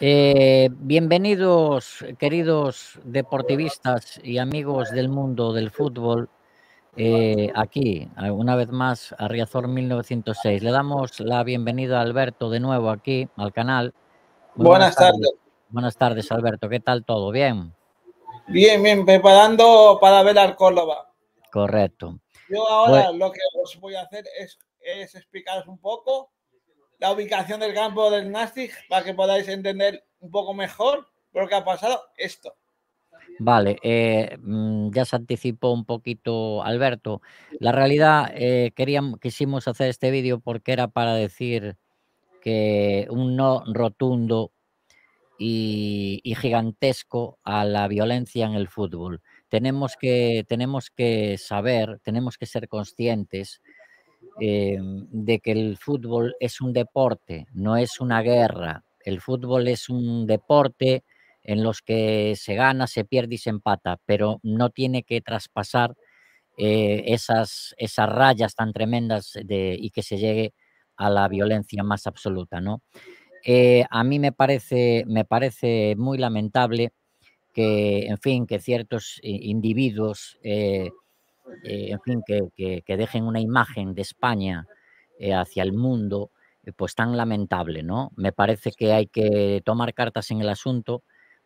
Eh, bienvenidos, queridos deportivistas y amigos del mundo del fútbol, eh, aquí, una vez más, a Riazor 1906. Le damos la bienvenida a Alberto de nuevo aquí al canal. buenas, tardes. Buenas tardes, Alberto. ¿Qué tal todo? ¿Bien? Bien, bien, preparando para ver al Córdoba. Correcto. Yo ahora pues lo que os voy a hacer es, es explicaros un poco la ubicación del campo del Nastic para que podáis entender un poco mejor por qué ha pasado esto. Vale, eh, mm, ya se anticipó un poquito Alberto. La realidad, eh, queríamos, quisimos hacer este vídeo porque era para decir que un no rotundo y, y, gigantesco a la violencia en el fútbol. Tenemos que, tenemos que saber, tenemos que ser conscientes Em, de que el fútbol es un deporte, no es una guerra. El fútbol es un deporte en los que se gana, se pierde y se empata, pero no tiene que traspasar eh, esas, esas rayas tan tremendas y que se llegue a la violencia más absoluta. ¿no? Eh, a mí me parece, me parece muy lamentable que, en fin, que ciertos eh, individuos eh, en fin, que, dejen una imagen de España eh, hacia el mundo, eh, pues tan lamentable, ¿no? Me parece que hay que tomar cartas en el asunto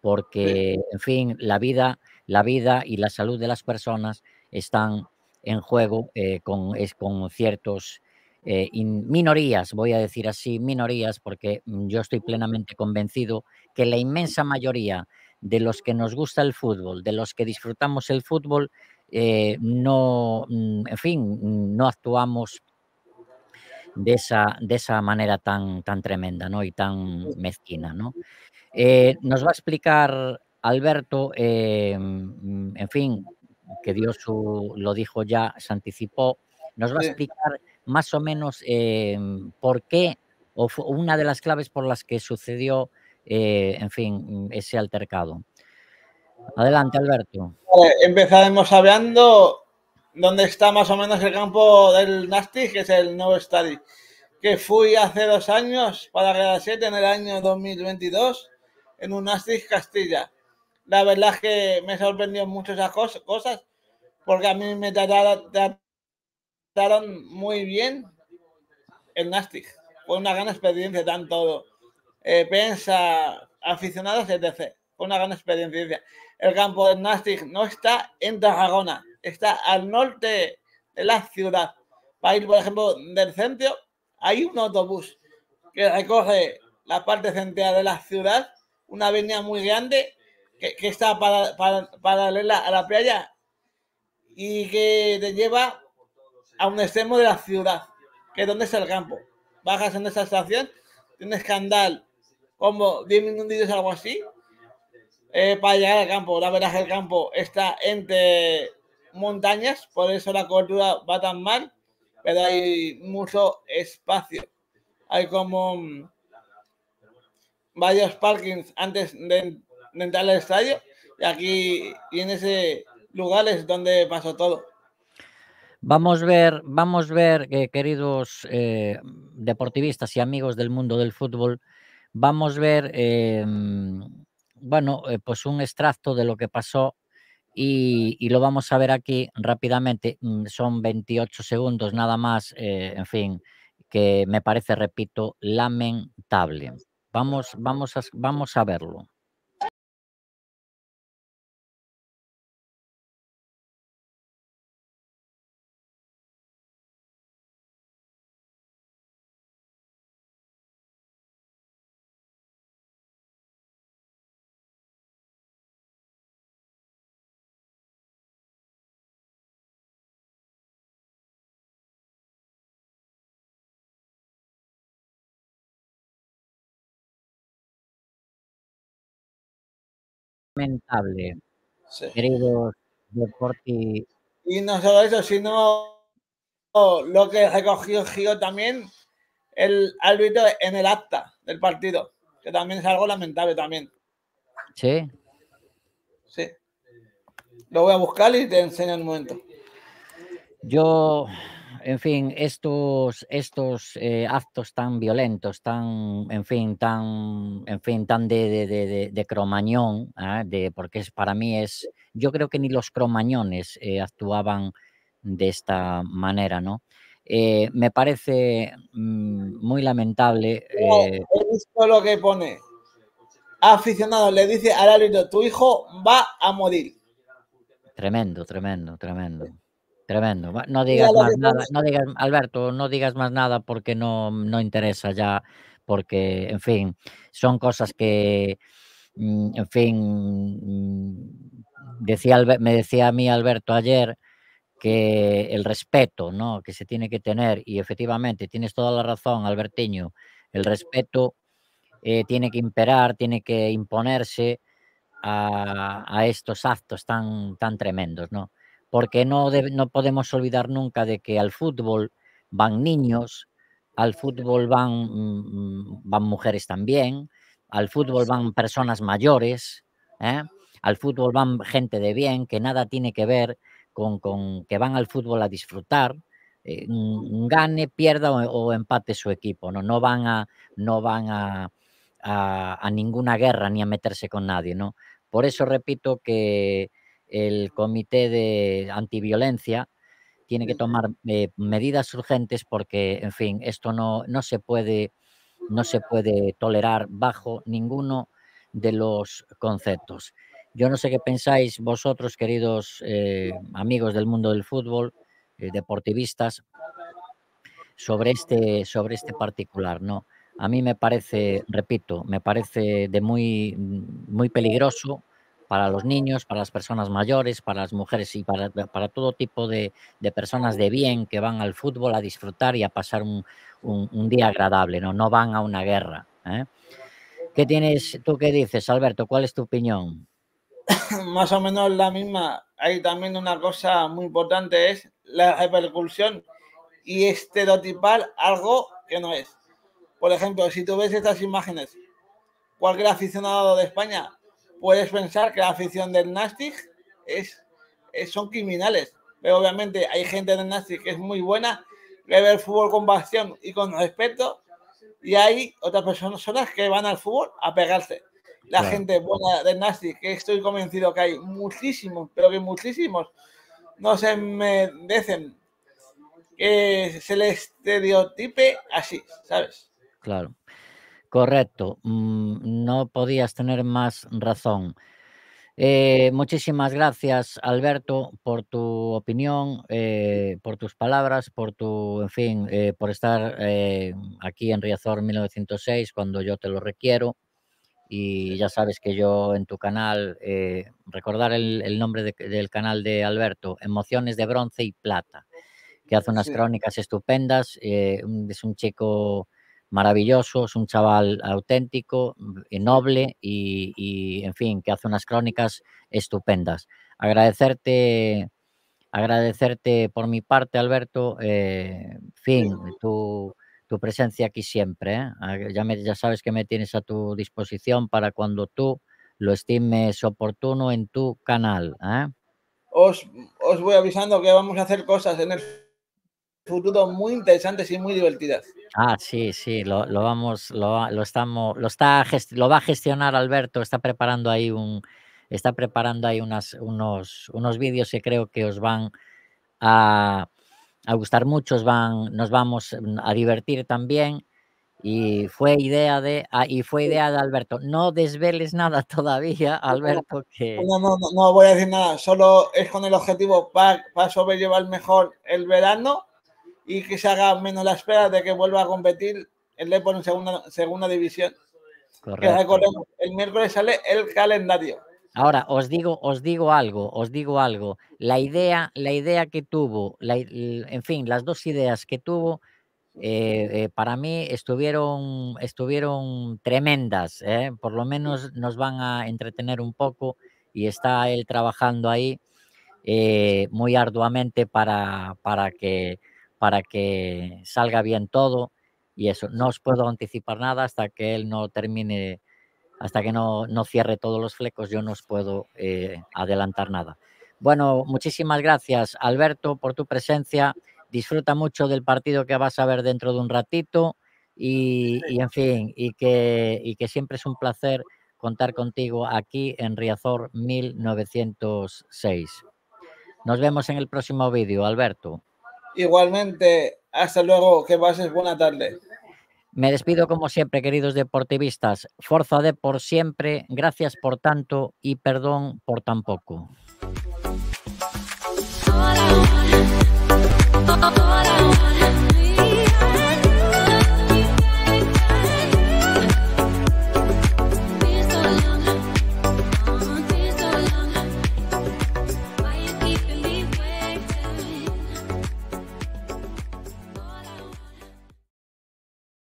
porque, en fin, la vida, la vida y la salud de las personas están en juego con, ciertas ciertos minorías, voy a decir así, minorías, porque mm, yo estoy plenamente convencido que la inmensa mayoría de los que nos gusta el fútbol, de los que disfrutamos el fútbol, eh, no, mm, en fin, no actuamos de esa, de esa manera tan, tan tremenda ¿no? y tan mezquina. ¿no? Eh, nos va a explicar Alberto, eh, mm, en fin, que Dios lo dijo ya, se anticipó, nos va a explicar más o menos por qué, o una de las claves por las que sucedió, en fin, ese altercado. Adelante, Alberto. Vale, empezaremos hablando dónde está más o menos el campo del Nastic, que es el nuevo estadio que fui hace dos años para Real 7 en el año 2022 en un Nastic Castilla. La verdad es que me sorprendió mucho esas cosas porque a mí me trataron muy bien el Nastic. Fue una gran experiencia, tanto eh, pensa aficionados, etc. Fue una gran experiencia el campo de Nastic no está en Tarragona, está al norte de la ciudad. Para ir, por ejemplo, del centro, hay un autobús que recoge la parte central de la ciudad, una avenida muy grande que, está paralela a la playa y que te lleva a un extremo de la ciudad, que es donde está el campo. Bajas en esa estación, tienes que andar como 10 minutos, algo así, eh, para llegar al campo. La verdad es que el campo está entre montañas, por eso la cobertura va tan mal, pero hay mucho espacio. Hay como mm, varios parkings antes de, entrar al estadio y aquí y en ese lugar es donde pasó todo. Vamos a ver, vamos a ver, eh, queridos eh, deportivistas y amigos del mundo del fútbol, vamos a ver bueno, eh, pues un extracto de lo que pasó y, lo vamos a ver aquí rápidamente. Mm, son 28 segundos nada más, eh, en fin, que me parece, repito, lamentable. Vamos, vamos, a, vamos a verlo. lamentable, queridos Y no solo eso, sino lo que recogió Gio también, el árbitro en el acta del partido, que también es algo lamentable también. Sí. Sí. Lo voy a buscar y te enseño en un momento. Yo en fin, estos, estos eh, actos tan violentos, tan, en fin, tan, en fin, tan de, cromañón, ¿ah? de, porque es, para mí es, yo creo que ni los cromañones eh, actuaban de esta manera, ¿no? Eh, me parece mm, muy lamentable. No, es lo que pone. Aficionado le dice al árbitro, tu hijo va a morir. Tremendo, tremendo, tremendo. Tremendo. No digas más nada, no digas, Alberto, no digas más nada porque no, interesa ya, porque, en fin, son cosas que, mm, en fin, mm, decía, me decía a mí Alberto ayer que el respeto ¿no? que se tiene que tener, y efectivamente tienes toda la razón, Albertiño, el respeto eh, tiene que imperar, tiene que imponerse a, a, estos actos tan, tan tremendos, ¿no? porque no, no podemos olvidar nunca de que al fútbol van niños, al fútbol van, mm, mm, van mujeres también, al fútbol van personas mayores, ¿eh? al fútbol van gente de bien, que nada tiene que ver con, que van al fútbol a disfrutar, eh, gane, pierda o, empate su equipo, no, no van, a, no van a ninguna guerra ni a meterse con nadie. ¿no? Por eso repito que el Comité de Antiviolencia tiene que tomar eh, medidas urgentes porque, en fin, esto no, no, se puede, no se puede tolerar bajo ninguno de los conceptos. Yo no sé qué pensáis vosotros, queridos eh, amigos del mundo del fútbol, eh, deportivistas, sobre este, sobre este particular, ¿no? A mí me parece, repito, me parece de muy, muy peligroso para los niños, para las personas mayores, para las mujeres y para, para todo tipo de, de, personas de bien que van al fútbol a disfrutar y a pasar un, un, día agradable, ¿no? no van a una guerra. ¿eh? ¿Qué tienes, tú qué dices, Alberto? ¿Cuál es tu opinión? Más o menos la misma. Hay también una cosa muy importante, es la repercusión y estereotipar algo que no es. Por ejemplo, si tú ves estas imágenes, cualquier aficionado de España puedes pensar que la afición del Nastic es, son criminales. Pero obviamente hay gente del Nastic que es muy buena, que ve el fútbol con pasión y con respeto. Y hay otras personas que van al fútbol a pegarse. La gente buena del nástic, que estoy convencido que hay muchísimos, pero que muchísimos, no se merecen que se les estereotipe así, ¿sabes? Claro. Correcto, mm, no podías tener más razón. Eh, muchísimas gracias, Alberto, por tu opinión, eh, por tus palabras, por tu, en fin, eh, por estar aquí en Riazor 1906 cuando yo te lo requiero. Y ya sabes que yo en tu canal, recordar el, nombre del canal de Alberto, Emociones de Bronce y Plata, que hace unas crónicas estupendas. es un chico maravilloso, es un chaval auténtico, eh, noble y, en fin, que hace unas crónicas estupendas. Agradecerte, agradecerte por mi parte, Alberto, eh, fin, tu, presencia aquí siempre. ¿eh? Ya, sabes que me tienes a tu disposición para cuando tú lo estimes oportuno en tu canal. Os, os voy avisando que vamos a hacer cosas en el futuro muy interesantes y muy divertidas. Ah, sí, sí, lo, lo vamos, lo, lo, estamos, lo está, lo va a gestionar Alberto, está preparando ahí un, está preparando ahí unas, unos, unos vídeos que creo que os van a, a gustar mucho, os van, nos vamos a divertir también. Y fue idea de ah, y fue idea de Alberto. No desveles nada todavía, Alberto. Que... No, no, no, no voy a decir nada. Solo es con el objetivo para, para sobrellevar mejor el verano y que se haga menos la espera de que vuelva a competir el Depor en segunda, segunda división. Correcto. el miércoles sale el calendario. Ahora, os digo, os digo algo, os digo algo. La idea, la idea que tuvo, en fin, las dos ideas que tuvo, eh, eh, para mí estuvieron, estuvieron tremendas. ¿eh? Por lo menos nos van a entretener un poco y está él trabajando ahí muy arduamente para, para que para que salga bien todo y eso. No os puedo anticipar nada hasta que él no termine, hasta que no, no cierre todos los flecos, yo no os puedo eh, adelantar nada. Bueno, muchísimas gracias Alberto por tu presencia. Disfruta mucho del partido que vas a ver dentro de un ratito y, en fin, y que, y que siempre es un placer contar contigo aquí en Riazor 1906. Nos vemos en el próximo vídeo, Alberto. Igualmente, hasta luego, que pases buena tarde. Me despido como siempre, queridos deportivistas. Forza de por siempre, gracias por tanto y perdón por tan poco.